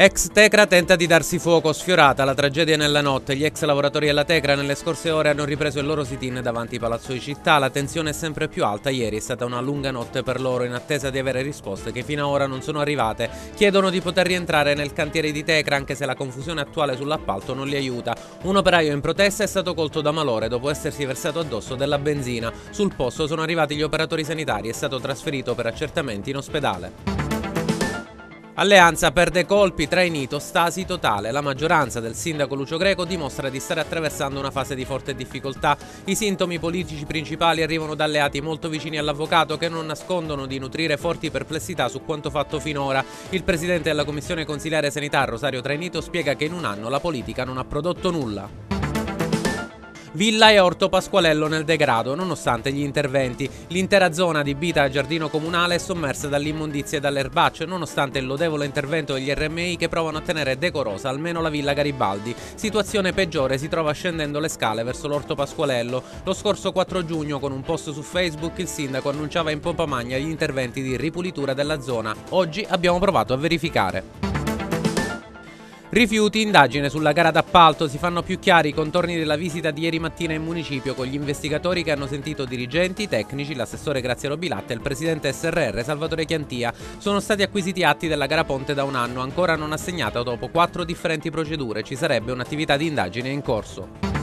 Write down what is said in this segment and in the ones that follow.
Ex Tecra tenta di darsi fuoco, sfiorata la tragedia nella notte. Gli ex lavoratori della Tecra nelle scorse ore hanno ripreso il loro sit-in davanti ai palazzo di città. La tensione è sempre più alta. Ieri è stata una lunga notte per loro in attesa di avere risposte che fino ad ora non sono arrivate. Chiedono di poter rientrare nel cantiere di Tecra anche se la confusione attuale sull'appalto non li aiuta. Un operaio in protesta è stato colto da malore dopo essersi versato addosso della benzina. Sul posto sono arrivati gli operatori sanitari e è stato trasferito per accertamenti in ospedale. Alleanza perde colpi, trainito, stasi totale. La maggioranza del sindaco Lucio Greco dimostra di stare attraversando una fase di forte difficoltà. I sintomi politici principali arrivano da alleati molto vicini all'avvocato che non nascondono di nutrire forti perplessità su quanto fatto finora. Il presidente della commissione consigliare sanità Rosario Trainito spiega che in un anno la politica non ha prodotto nulla. Villa e Orto Pasqualello nel degrado, nonostante gli interventi. L'intera zona adibita a Giardino Comunale è sommersa dall'immondizia e dall'erbaccio, nonostante il lodevole intervento degli RMI che provano a tenere decorosa almeno la Villa Garibaldi. Situazione peggiore si trova scendendo le scale verso l'Orto Pasqualello. Lo scorso 4 giugno, con un post su Facebook, il sindaco annunciava in pompa magna gli interventi di ripulitura della zona. Oggi abbiamo provato a verificare. Rifiuti, indagine sulla gara d'appalto, si fanno più chiari i contorni della visita di ieri mattina in municipio con gli investigatori che hanno sentito dirigenti, tecnici, l'assessore Graziano Bilatte e il presidente SRR Salvatore Chiantia. Sono stati acquisiti atti della gara ponte da un anno, ancora non assegnata dopo quattro differenti procedure. Ci sarebbe un'attività di indagine in corso.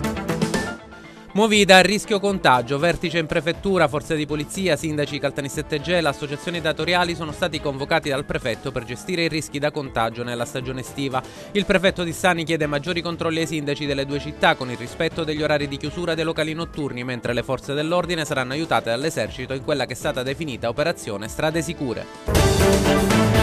Movida, rischio contagio, vertice in prefettura, forze di polizia, sindaci Caltanissette Gela, associazioni datoriali sono stati convocati dal prefetto per gestire i rischi da contagio nella stagione estiva. Il prefetto di Sani chiede maggiori controlli ai sindaci delle due città con il rispetto degli orari di chiusura dei locali notturni, mentre le forze dell'ordine saranno aiutate dall'esercito in quella che è stata definita operazione strade sicure.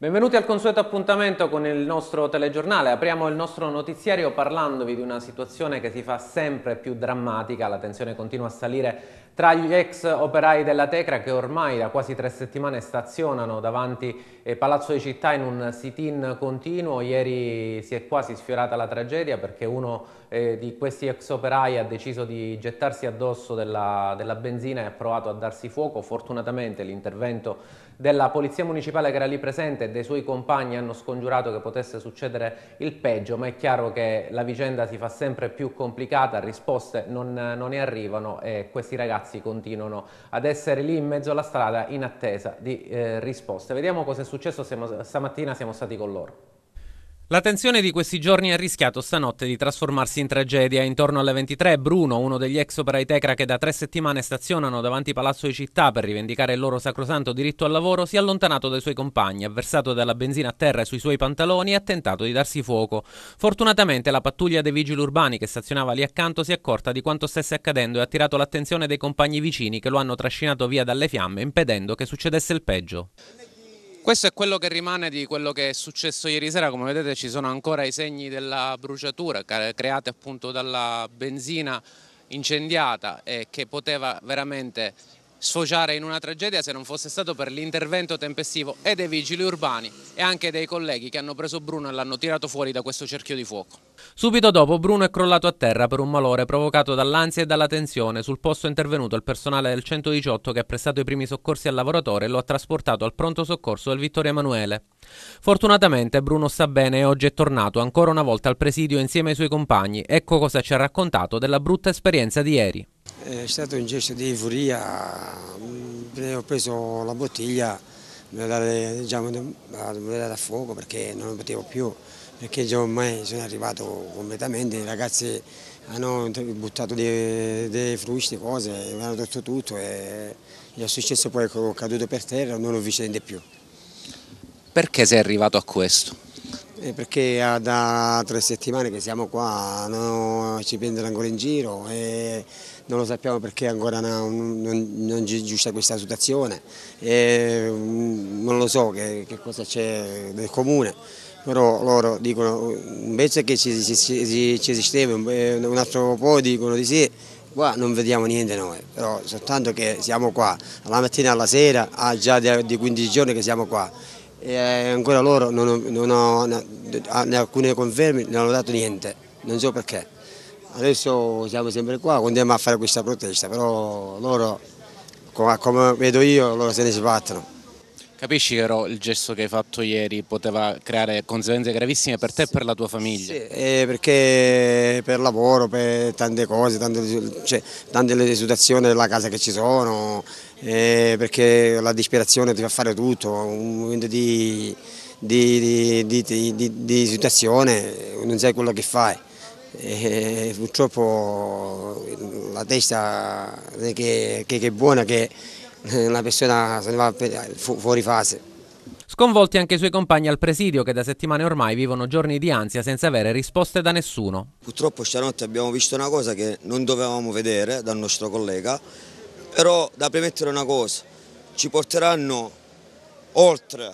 Benvenuti al consueto appuntamento con il nostro telegiornale. Apriamo il nostro notiziario parlandovi di una situazione che si fa sempre più drammatica. La tensione continua a salire tra gli ex operai della Tecra che ormai da quasi tre settimane stazionano davanti eh, Palazzo di Città in un sit-in continuo, ieri si è quasi sfiorata la tragedia perché uno eh, di questi ex operai ha deciso di gettarsi addosso della, della benzina e ha provato a darsi fuoco, fortunatamente l'intervento della polizia municipale che era lì presente e dei suoi compagni hanno scongiurato che potesse succedere il peggio, ma è chiaro che la vicenda si fa sempre più complicata, risposte non, non ne arrivano e questi ragazzi ragazzi continuano ad essere lì in mezzo alla strada in attesa di eh, risposte. Vediamo cosa è successo, siamo, stamattina siamo stati con loro. La tensione di questi giorni ha rischiato stanotte di trasformarsi in tragedia. Intorno alle 23 Bruno, uno degli ex operai Tecra che da tre settimane stazionano davanti Palazzo di Città per rivendicare il loro sacrosanto diritto al lavoro, si è allontanato dai suoi compagni, ha versato della benzina a terra sui suoi pantaloni e ha tentato di darsi fuoco. Fortunatamente la pattuglia dei vigili urbani che stazionava lì accanto si è accorta di quanto stesse accadendo e ha attirato l'attenzione dei compagni vicini che lo hanno trascinato via dalle fiamme impedendo che succedesse il peggio. Questo è quello che rimane di quello che è successo ieri sera, come vedete ci sono ancora i segni della bruciatura create appunto dalla benzina incendiata e che poteva veramente sfociare in una tragedia se non fosse stato per l'intervento tempestivo e dei vigili urbani e anche dei colleghi che hanno preso Bruno e l'hanno tirato fuori da questo cerchio di fuoco. Subito dopo Bruno è crollato a terra per un malore provocato dall'ansia e dalla tensione. Sul posto è intervenuto il personale del 118 che ha prestato i primi soccorsi al lavoratore e lo ha trasportato al pronto soccorso del Vittorio Emanuele. Fortunatamente Bruno sta bene e oggi è tornato ancora una volta al presidio insieme ai suoi compagni. Ecco cosa ci ha raccontato della brutta esperienza di ieri. Eh, è stato un gesto di furia, mm, ho preso la bottiglia, me la diciamo, a fuoco perché non potevo più, perché già ormai sono arrivato completamente, i ragazzi hanno buttato dei, dei frusti, cose, mi hanno tolto tutto e gli è successo poi che ho caduto per terra, non ho visto niente più. Perché sei arrivato a questo? Eh, perché da tre settimane che siamo qua, no, ci prendono ancora in giro e non lo sappiamo perché ancora no, non, non è giusta questa situazione. E, mm, non lo so che, che cosa c'è del comune però loro dicono invece che ci, ci, ci, esisteva eh, un altro po' dicono di sì qua non vediamo niente noi però soltanto che siamo qua dalla mattina alla sera ah, già di, 15 giorni che siamo qua e eh, ancora loro non ho, non ho ne alcune conferme, non hanno dato niente, non so perché. Adesso siamo sempre qua, continuiamo a fare questa protesta, però loro, come vedo io, loro se ne sbattono. Capisci che però il gesto che hai fatto ieri poteva creare conseguenze gravissime per te sì, e per la tua famiglia? Sì, eh, perché per lavoro, per tante cose, tante, cioè, tante situazioni della casa che ci sono, eh, perché la disperazione ti fa fare tutto, un momento di, di, di, di situazione non sai quello che fai. E eh, purtroppo la testa eh, che, che, che è buona che eh, una persona se arrivava eh, fu fuori fase. Sconvolti anche i suoi compagni al presidio che da settimane ormai vivono giorni di ansia senza avere risposte da nessuno. Purtroppo stanotte abbiamo visto una cosa che non dovevamo vedere dal nostro collega, però da premettere una cosa, ci porteranno oltre,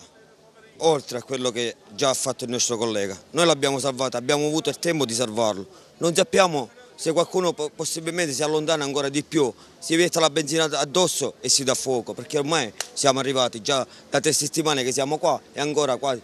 oltre a quello che già ha fatto il nostro collega. Noi l'abbiamo salvato, abbiamo avuto il tempo di salvarlo, non sappiamo se qualcuno possibilmente si allontana ancora di più, si vieta la benzina addosso e si dà fuoco, perché ormai siamo arrivati già da tre settimane che siamo qua e ancora qua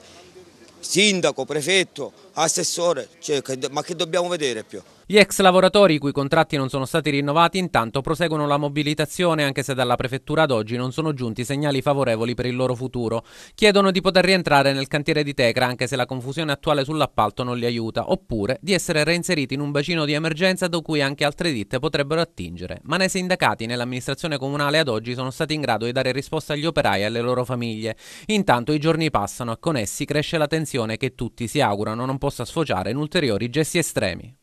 sindaco, prefetto, assessore, cioè, ma che dobbiamo vedere più? Gli ex lavoratori i cui contratti non sono stati rinnovati intanto proseguono la mobilitazione anche se dalla prefettura ad oggi non sono giunti segnali favorevoli per il loro futuro. Chiedono di poter rientrare nel cantiere di Tecra anche se la confusione attuale sull'appalto non li aiuta, oppure di essere reinseriti in un bacino di emergenza da cui anche altre ditte potrebbero attingere. Ma né sindacati né l'amministrazione comunale ad oggi sono stati in grado di dare risposta agli operai e alle loro famiglie. Intanto i giorni passano e con essi cresce la tensione che tutti si augurano non possa sfociare in ulteriori gesti estremi.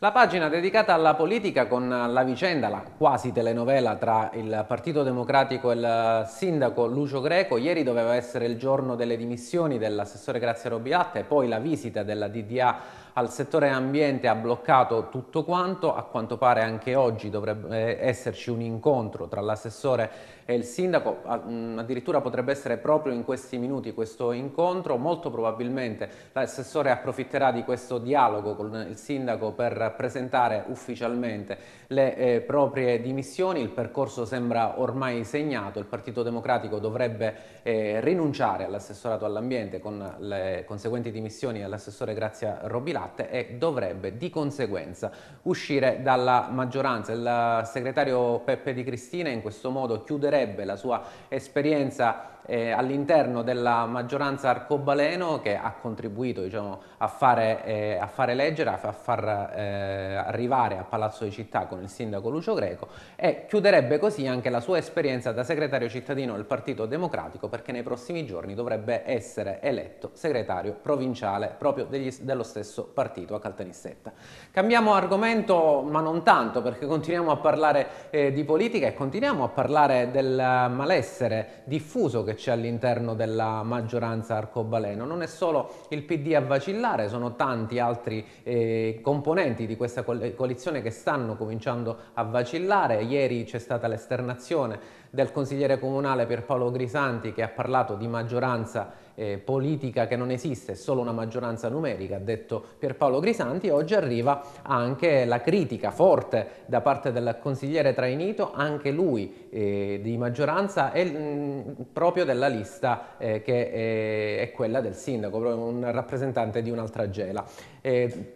La pagina dedicata alla politica con la vicenda, la quasi telenovela tra il Partito Democratico e il sindaco Lucio Greco. Ieri doveva essere il giorno delle dimissioni dell'assessore Grazia Robiatta e poi la visita della DDA al settore ambiente ha bloccato tutto quanto, a quanto pare anche oggi dovrebbe eh, esserci un incontro tra l'assessore e il sindaco, mm, addirittura potrebbe essere proprio in questi minuti questo incontro, molto probabilmente l'assessore approfitterà di questo dialogo con il sindaco per presentare ufficialmente le eh, proprie dimissioni, il percorso sembra ormai segnato, il Partito Democratico dovrebbe eh, rinunciare all'assessorato all'ambiente con le conseguenti dimissioni all'assessore Grazia Robilato, latte e dovrebbe di conseguenza uscire dalla maggioranza. Il segretario Peppe Di Cristina in questo modo chiuderebbe la sua esperienza eh, all'interno della maggioranza arcobaleno che ha contribuito diciamo, a, fare, eh, a, fare, leggere, a far eh, arrivare a Palazzo di Città con il sindaco Lucio Greco e chiuderebbe così anche la sua esperienza da segretario cittadino del Partito Democratico perché nei prossimi giorni dovrebbe essere eletto segretario provinciale proprio degli, dello stesso partito a Caltanissetta. Cambiamo argomento ma non tanto perché continuiamo a parlare eh, di politica e continuiamo a parlare del malessere diffuso che c'è all'interno della maggioranza arcobaleno, non è solo il PD a vacillare, sono tanti altri eh, componenti di questa coalizione che stanno cominciando a vacillare, ieri c'è stata l'esternazione del consigliere comunale Pierpaolo Grisanti che ha parlato di maggioranza eh, politica che non esiste, è solo una maggioranza numerica, ha detto Pierpaolo Grisanti, oggi arriva anche la critica forte da parte del consigliere Trainito, anche lui eh, di maggioranza, e, mm, proprio della lista eh, che è, eh, è, quella del sindaco, un rappresentante di un'altra gela. Eh,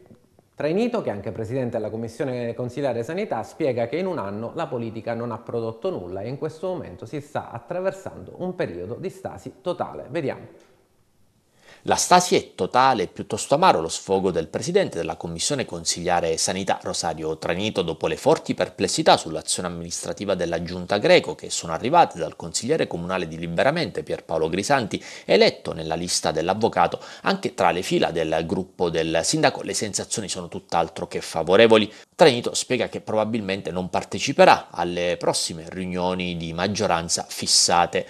Trainito, che è anche presidente della Commissione Consigliare Sanità, spiega che in un anno la politica non ha prodotto nulla e in questo momento si sta attraversando un periodo di stasi totale. Vediamo. La stasi è totale e piuttosto amaro lo sfogo del presidente della commissione consigliare Sanità Rosario Tranito dopo le forti perplessità sull'azione amministrativa della giunta greco che sono arrivate dal consigliere comunale di Liberamente Pierpaolo Grisanti, eletto nella lista dell'avvocato anche tra le fila del gruppo del sindaco. Le sensazioni sono tutt'altro che favorevoli. Tranito spiega che probabilmente non parteciperà alle prossime riunioni di maggioranza fissate.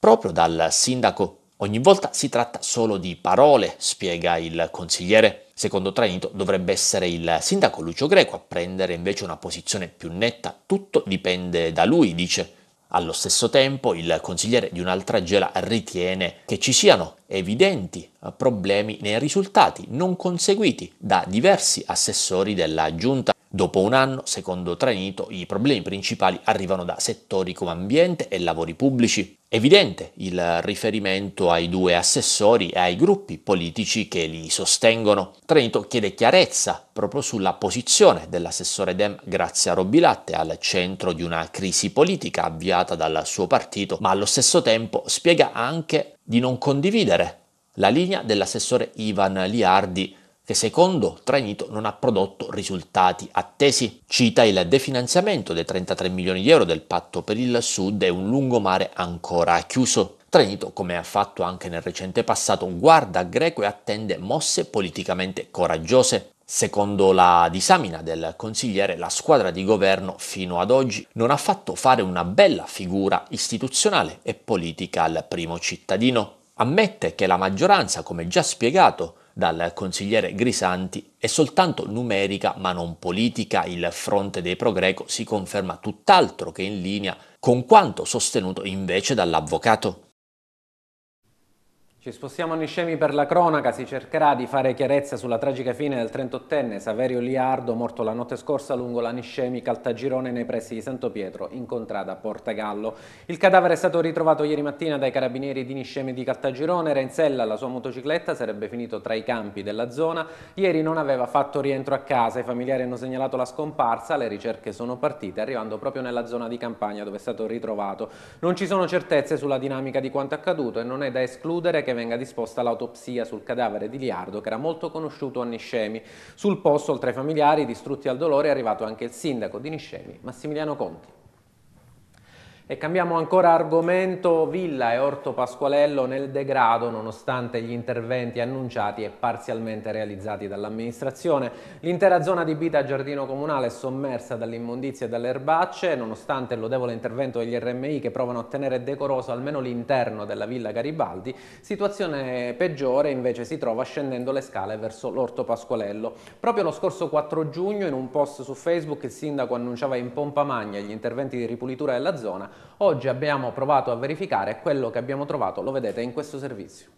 Proprio dal sindaco Ogni volta si tratta solo di parole, spiega il consigliere. Secondo Trainito dovrebbe essere il sindaco Lucio Greco a prendere invece una posizione più netta. Tutto dipende da lui, dice. Allo stesso tempo il consigliere di un'altra gela ritiene che ci siano evidenti problemi nei risultati non conseguiti da diversi assessori della giunta. Dopo un anno, secondo Trenito, i problemi principali arrivano da settori come ambiente e lavori pubblici. Evidente il riferimento ai due assessori e ai gruppi politici che li sostengono. Trenito chiede chiarezza proprio sulla posizione dell'assessore Dem Grazia Robilatte al centro di una crisi politica avviata dal suo partito, ma allo stesso tempo spiega anche di non condividere la linea dell'assessore Ivan Liardi che secondo Trainito non ha prodotto risultati attesi. Cita il definanziamento dei 33 milioni di euro del patto per il Sud e un lungomare ancora chiuso. Trainito, come ha fatto anche nel recente passato, guarda Greco e attende mosse politicamente coraggiose. Secondo la disamina del consigliere, la squadra di governo fino ad oggi non ha fatto fare una bella figura istituzionale e politica al primo cittadino. Ammette che la maggioranza, come già spiegato, dal consigliere Grisanti, è soltanto numerica ma non politica, il fronte dei progreco si conferma tutt'altro che in linea con quanto sostenuto invece dall'avvocato ci spostiamo a Niscemi per la cronaca, si cercherà di fare chiarezza sulla tragica fine del 38enne Saverio Liardo, morto la notte scorsa lungo la Niscemi Caltagirone nei pressi di Santo Pietro, in contrada Portagallo. Il cadavere è stato ritrovato ieri mattina dai carabinieri di Niscemi di Caltagirone, Renzella, la sua motocicletta, sarebbe finito tra i campi della zona, ieri non aveva fatto rientro a casa, i familiari hanno segnalato la scomparsa, le ricerche sono partite, arrivando proprio nella zona di campagna dove è stato ritrovato. Non ci sono certezze sulla dinamica di quanto accaduto e non è da escludere che venga disposta l'autopsia sul cadavere di Liardo, che era molto conosciuto a Niscemi. Sul posto, oltre ai familiari distrutti al dolore, è arrivato anche il sindaco di Niscemi, Massimiliano Conti. E cambiamo ancora argomento, Villa e Orto Pasqualello nel degrado nonostante gli interventi annunciati e parzialmente realizzati dall'amministrazione. L'intera zona di Bita Giardino Comunale è sommersa dall'immondizia e dalle erbacce, nonostante il lodevole intervento degli RMI che provano a tenere decoroso almeno l'interno della Villa Garibaldi, situazione peggiore invece si trova scendendo le scale verso l'Orto Pasqualello. Proprio lo scorso 4 giugno in un post su Facebook il sindaco annunciava in pompa magna gli interventi di ripulitura della zona Oggi abbiamo provato a verificare e quello che abbiamo trovato lo vedete in questo servizio.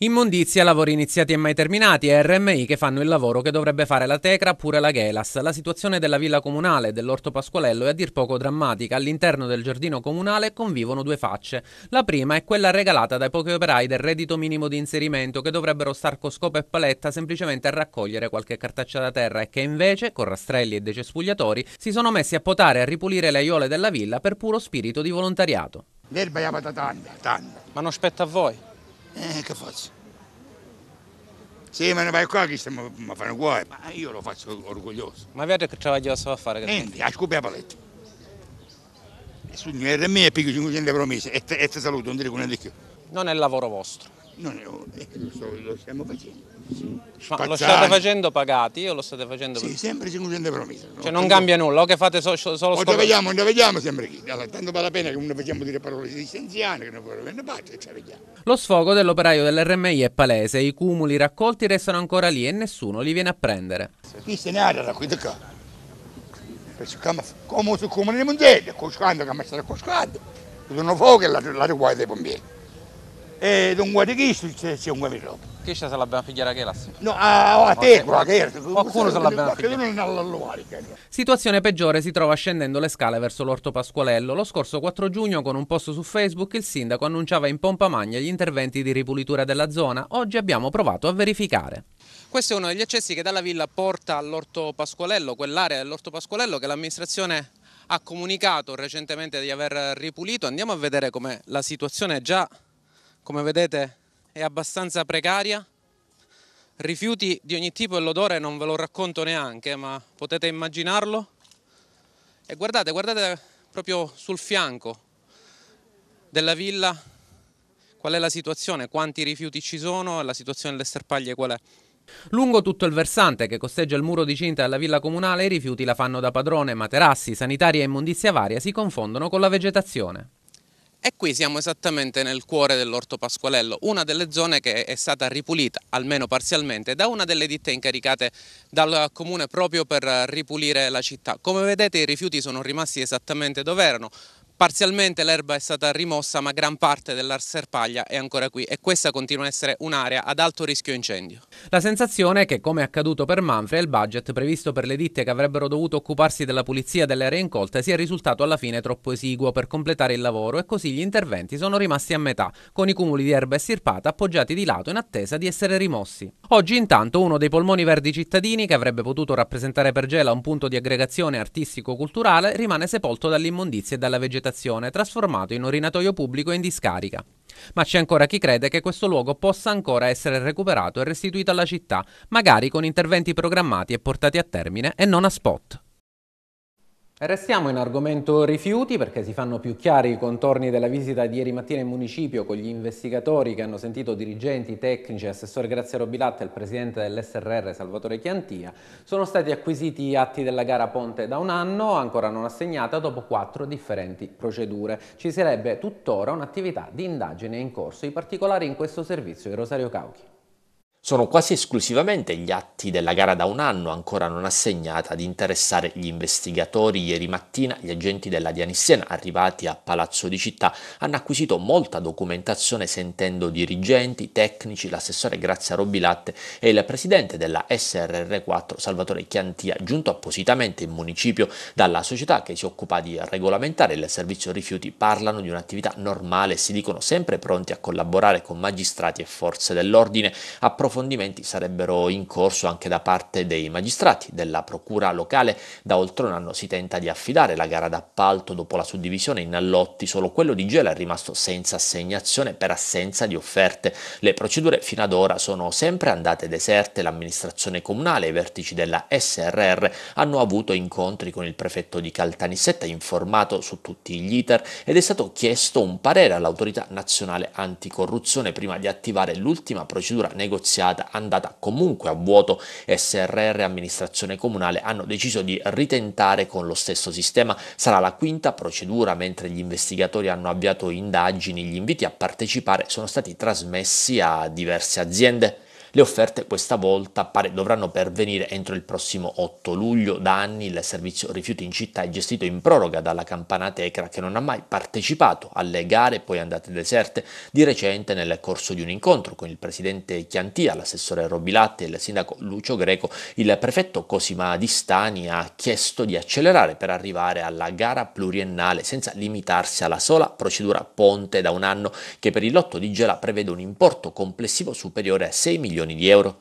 Immondizia, lavori iniziati e mai terminati, RMI che fanno il lavoro che dovrebbe fare la Tecra pure la Gelas. La situazione della villa comunale e dell'orto pasqualello è a dir poco drammatica. All'interno del giardino comunale convivono due facce. La prima è quella regalata dai pochi operai del reddito minimo di inserimento che dovrebbero star con scopo e paletta semplicemente a raccogliere qualche cartaccia da terra e che invece, con rastrelli e decespugliatori, si sono messi a potare e a ripulire le aiole della villa per puro spirito di volontariato. Verba è la Ma non spetta a voi. Eh, che faccio? Sì, ma ne vai qua che stiamo a fare guai, ma io lo faccio orgoglioso. Ma vedo che c'è travaglio a fare? Niente, a scopare la paletta. Il sogno era mio e picchio 500 euro al mese e te saluto, non ti di più. Non è il lavoro vostro. Non è, lo stiamo facendo. Ma lo state facendo pagati o lo state facendo? Sì, sempre secondo promessa. No? Cioè non cambia nulla, o che fate so, solo scopo? Quando vediamo, ne vediamo sempre chi. Allora, tanto vale la pena che non facciamo dire parole esistenziali, che non ne parte, e ce la Lo sfogo dell'operaio dell'RMI è palese, i cumuli raccolti restano ancora lì e nessuno li viene a prendere. Chi se ne ha da qui da qua? Come su comune di Mondello, coscando che ha messo la coscando, sono fuoco e la riguarda dei pompieri. E non guardi chi se un guavirò. Chi se l'abbiamo figliata che l'asse? No, a, a te, a te. Qualcuno se l'abbiamo figliata. Situazione peggiore si trova scendendo le scale verso l'Orto Pasqualello. Lo scorso 4 giugno con un post su Facebook il sindaco annunciava in pompa magna gli interventi di ripulitura della zona. Oggi abbiamo provato a verificare. Questo è uno degli accessi che dalla villa porta all'Orto Pasqualello, quell'area dell'Orto Pasqualello che l'amministrazione ha comunicato recentemente di aver ripulito. Andiamo a vedere come la situazione è già come vedete è abbastanza precaria, rifiuti di ogni tipo e l'odore non ve lo racconto neanche, ma potete immaginarlo. E guardate, guardate proprio sul fianco della villa qual è la situazione, quanti rifiuti ci sono e la situazione delle sterpaglie qual è. Lungo tutto il versante che costeggia il muro di cinta della villa comunale i rifiuti la fanno da padrone, materassi, sanitaria e immondizia varia si confondono con la vegetazione. E qui siamo esattamente nel cuore dell'Orto Pasqualello, una delle zone che è stata ripulita, almeno parzialmente, da una delle ditte incaricate dal comune proprio per ripulire la città. Come vedete i rifiuti sono rimasti esattamente dove erano, Parzialmente l'erba è stata rimossa ma gran parte dell'arserpaglia è ancora qui e questa continua a essere un'area ad alto rischio incendio. La sensazione è che come è accaduto per Manfred il budget previsto per le ditte che avrebbero dovuto occuparsi della pulizia delle aree incolte sia risultato alla fine troppo esiguo per completare il lavoro e così gli interventi sono rimasti a metà con i cumuli di erba estirpata appoggiati di lato in attesa di essere rimossi. Oggi intanto uno dei polmoni verdi cittadini che avrebbe potuto rappresentare per Gela un punto di aggregazione artistico-culturale rimane sepolto dall'immondizia e dalla vegetazione stazione, trasformato in orinatoio pubblico e in discarica. Ma c'è ancora chi crede che questo luogo possa ancora essere recuperato e restituito alla città, magari con interventi programmati e portati a termine e non a spot. Restiamo in argomento rifiuti perché si fanno più chiari i contorni della visita di ieri mattina in municipio con gli investigatori che hanno sentito dirigenti, tecnici, assessore Grazia Robilatte e il presidente dell'SRR Salvatore Chiantia. Sono stati acquisiti atti della gara Ponte da un anno, ancora non assegnata, dopo quattro differenti procedure. Ci sarebbe tuttora un'attività di indagine in corso. I particolari in questo servizio di Rosario Cauchi. Sono quasi esclusivamente gli atti della gara da un anno ancora non assegnata ad interessare gli investigatori. Ieri mattina gli agenti della Dianissena arrivati a Palazzo di Città hanno acquisito molta documentazione sentendo dirigenti, tecnici, l'assessore Grazia Robilatte e il presidente della SRR4 Salvatore Chiantia giunto appositamente in municipio dalla società che si occupa di regolamentare il servizio rifiuti. Parlano di un'attività normale e si dicono sempre pronti a collaborare con magistrati e forze dell'ordine. A approfondimenti sarebbero in corso anche da parte dei magistrati della procura locale. Da oltre un anno si tenta di affidare la gara d'appalto dopo la suddivisione in allotti, solo quello di Gela è rimasto senza assegnazione per assenza di offerte. Le procedure fino ad ora sono sempre andate deserte, l'amministrazione comunale e i vertici della SRR hanno avuto incontri con il prefetto di Caltanissetta informato su tutti gli iter ed è stato chiesto un parere all'autorità nazionale anticorruzione prima di attivare l'ultima procedura negoziale negoziata andata comunque a vuoto, SRR e amministrazione comunale hanno deciso di ritentare con lo stesso sistema. Sarà la quinta procedura mentre gli investigatori hanno avviato indagini, gli inviti a partecipare sono stati trasmessi a diverse aziende. Le offerte questa volta pare dovranno pervenire entro il prossimo 8 luglio. Da anni il servizio rifiuti in città è gestito in proroga dalla Campana Tecra che non ha mai partecipato alle gare poi andate deserte. Di recente nel corso di un incontro con il presidente Chiantia, l'assessore Robilatte e il sindaco Lucio Greco, il prefetto Cosima Di Stani ha chiesto di accelerare per arrivare alla gara pluriennale senza limitarsi alla sola procedura ponte da un anno che per il lotto di Gela prevede un importo complessivo superiore a 6 milioni millones de euro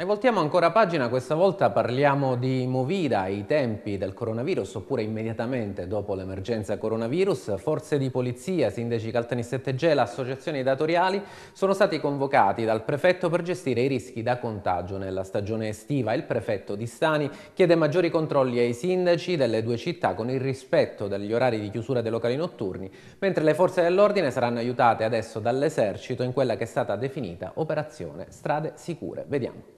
E voltiamo ancora pagina, questa volta parliamo di Movida, i tempi del coronavirus oppure immediatamente dopo l'emergenza coronavirus, forze di polizia, sindaci Caltanissette Gela, associazioni datoriali sono stati convocati dal prefetto per gestire i rischi da contagio nella stagione estiva. Il prefetto di Stani chiede maggiori controlli ai sindaci delle due città con il rispetto degli orari di chiusura dei locali notturni, mentre le forze dell'ordine saranno aiutate adesso dall'esercito in quella che è stata definita operazione strade sicure. Vediamo.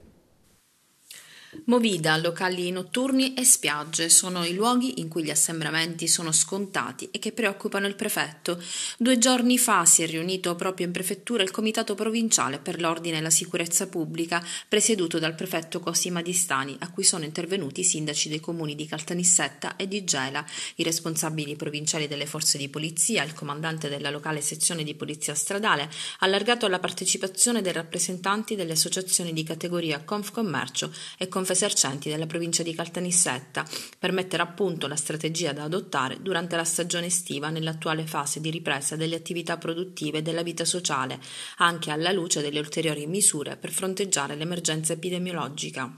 Movida, locali notturni e spiagge sono i luoghi in cui gli assembramenti sono scontati e che preoccupano il prefetto. Due giorni fa si è riunito proprio in prefettura il Comitato Provinciale per l'Ordine e la Sicurezza Pubblica, presieduto dal prefetto Cosima Di Stani, a cui sono intervenuti i sindaci dei comuni di Caltanissetta e di Gela, i responsabili provinciali delle forze di polizia, il comandante della locale sezione di polizia stradale, allargato alla partecipazione dei rappresentanti delle associazioni di categoria Confcommercio e Confcommercio Confesercenti della provincia di Caltanissetta per mettere a punto la strategia da adottare durante la stagione estiva nell'attuale fase di ripresa delle attività produttive e della vita sociale, anche alla luce delle ulteriori misure per fronteggiare l'emergenza epidemiologica.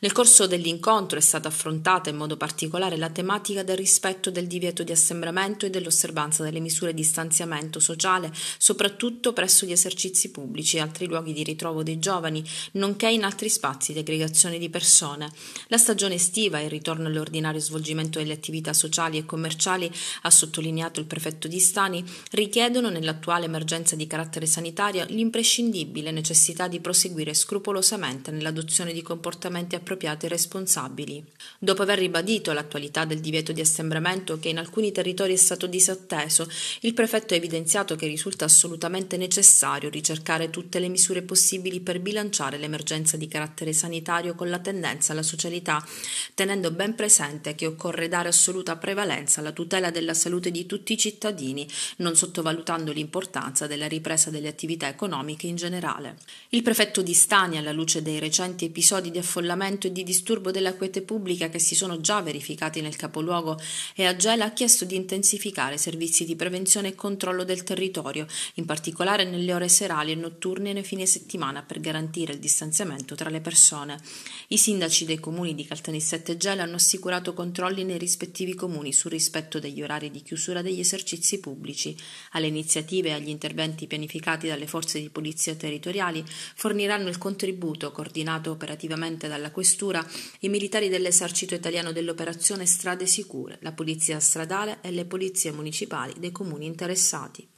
Nel corso dell'incontro è stata affrontata in modo particolare la tematica del rispetto del divieto di assembramento e dell'osservanza delle misure di stanziamento sociale, soprattutto presso gli esercizi pubblici e altri luoghi di ritrovo dei giovani, nonché in altri spazi di aggregazione di persone persone. La stagione estiva e il ritorno all'ordinario svolgimento delle attività sociali e commerciali, ha sottolineato il prefetto di Stani, richiedono nell'attuale emergenza di carattere sanitario l'imprescindibile necessità di proseguire scrupolosamente nell'adozione di comportamenti appropriati e responsabili. Dopo aver ribadito l'attualità del divieto di assembramento che in alcuni territori è stato disatteso, il prefetto ha evidenziato che risulta assolutamente necessario ricercare tutte le misure possibili per bilanciare l'emergenza di carattere sanitario con la tendenza alla socialità, tenendo ben presente che occorre dare assoluta prevalenza alla tutela della salute di tutti i cittadini, non sottovalutando l'importanza della ripresa delle attività economiche in generale. Il prefetto di Stani, alla luce dei recenti episodi di affollamento e di disturbo della quiete pubblica che si sono già verificati nel capoluogo e a Gela, ha chiesto di intensificare servizi di prevenzione e controllo del territorio, in particolare nelle ore serali e notturne e nei fine settimana per garantire il distanziamento tra le persone. I sindaci dei comuni di Caltanissette e Gela hanno assicurato controlli nei rispettivi comuni sul rispetto degli orari di chiusura degli esercizi pubblici. Alle iniziative e agli interventi pianificati dalle forze di polizia territoriali forniranno il contributo, coordinato operativamente dalla Questura, i militari dell'Esercito Italiano dell'Operazione Strade Sicure, la Polizia Stradale e le polizie municipali dei comuni interessati.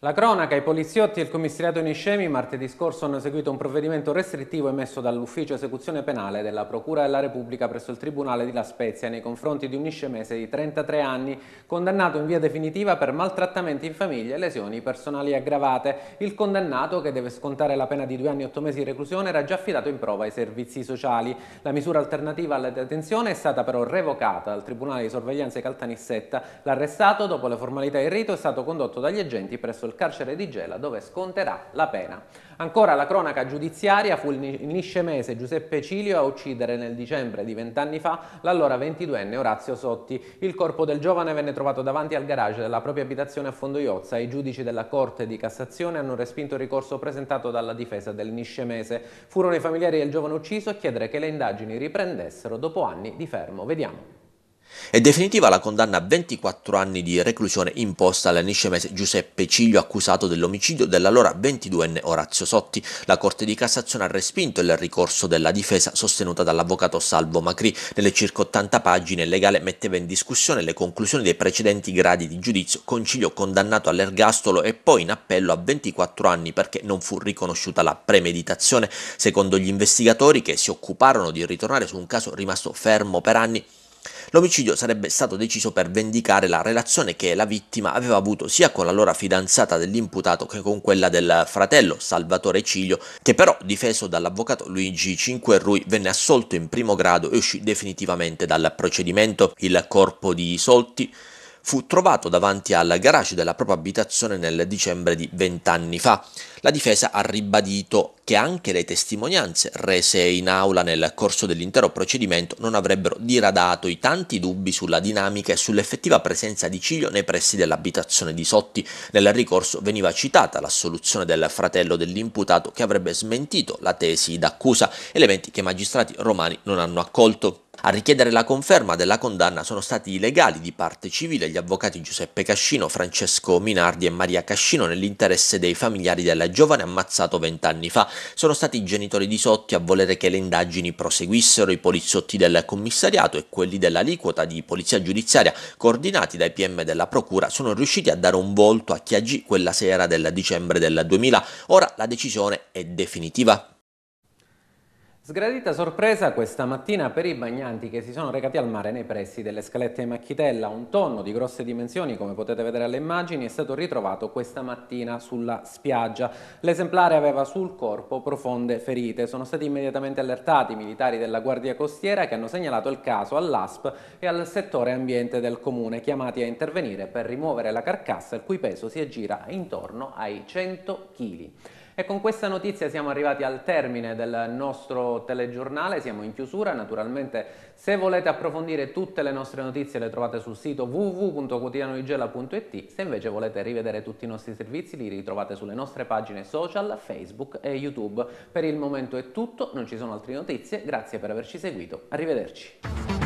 La cronaca, i poliziotti e il commissariato Niscemi martedì scorso hanno eseguito un provvedimento restrittivo emesso dall'ufficio esecuzione penale della Procura della Repubblica presso il Tribunale di La Spezia nei confronti di un niscemese di 33 anni condannato in via definitiva per maltrattamenti in famiglia e lesioni personali aggravate. Il condannato, che deve scontare la pena di due anni e otto mesi di reclusione, era già affidato in prova ai servizi sociali. La misura alternativa alla detenzione è stata però revocata dal Tribunale di Sorveglianza di Caltanissetta. L'arrestato, dopo le formalità in rito, è stato condotto dagli agenti presso il carcere di Gela dove sconterà la pena. Ancora la cronaca giudiziaria fu il niscemese Giuseppe Cilio a uccidere nel dicembre di vent'anni fa l'allora 22enne Orazio Sotti. Il corpo del giovane venne trovato davanti al garage della propria abitazione a Fondoiozza i giudici della Corte di Cassazione hanno respinto il ricorso presentato dalla difesa del niscemese. Furono i familiari del giovane ucciso a chiedere che le indagini riprendessero dopo anni di fermo. Vediamo. È definitiva la condanna a 24 anni di reclusione imposta all'aniscemese Giuseppe Ciglio accusato dell'omicidio dell'allora 22enne Orazio Sotti. La Corte di Cassazione ha respinto il ricorso della difesa sostenuta dall'avvocato Salvo Macri. Nelle circa 80 pagine il legale metteva in discussione le conclusioni dei precedenti gradi di giudizio con Ciglio condannato all'ergastolo e poi in appello a 24 anni perché non fu riconosciuta la premeditazione. Secondo gli investigatori che si occuparono di ritornare su un caso rimasto fermo per anni, L'omicidio sarebbe stato deciso per vendicare la relazione che la vittima aveva avuto sia con l'allora fidanzata dell'imputato che con quella del fratello Salvatore Ciglio, che però, difeso dall'avvocato Luigi Cinquerrui, venne assolto in primo grado e uscì definitivamente dal procedimento. Il corpo di Solti fu trovato davanti al garage della propria abitazione nel dicembre di vent'anni fa. La difesa ha ribadito che anche le testimonianze rese in aula nel corso dell'intero procedimento non avrebbero diradato i tanti dubbi sulla dinamica e sull'effettiva presenza di Ciglio nei pressi dell'abitazione di Sotti. Nel ricorso veniva citata l'assoluzione del fratello dell'imputato che avrebbe smentito la tesi d'accusa, elementi che i magistrati romani non hanno accolto. A richiedere la conferma della condanna sono stati i legali di parte civile, gli avvocati Giuseppe Cascino, Francesco Minardi e Maria Cascino nell'interesse dei familiari del giovane ammazzato vent'anni fa. Sono stati i genitori di Sotti a volere che le indagini proseguissero, i poliziotti del commissariato e quelli dell'aliquota di polizia giudiziaria, coordinati dai PM della Procura, sono riusciti a dare un volto a chi agì quella sera del dicembre del 2000. Ora la decisione è definitiva. Sgradita sorpresa questa mattina per i bagnanti che si sono recati al mare nei pressi delle scalette di Macchitella. Un tonno di grosse dimensioni, come potete vedere alle immagini, è stato ritrovato questa mattina sulla spiaggia. L'esemplare aveva sul corpo profonde ferite. Sono stati immediatamente allertati i militari della Guardia Costiera che hanno segnalato il caso all'ASP e al settore ambiente del comune, chiamati a intervenire per rimuovere la carcassa il cui peso si aggira intorno ai 100 kg. E con questa notizia siamo arrivati al termine del nostro telegiornale, siamo in chiusura, naturalmente se volete approfondire tutte le nostre notizie le trovate sul sito www.quotidianoigela.it, se invece volete rivedere tutti i nostri servizi li ritrovate sulle nostre pagine social, Facebook e YouTube. Per il momento è tutto, non ci sono altre notizie, grazie per averci seguito, arrivederci.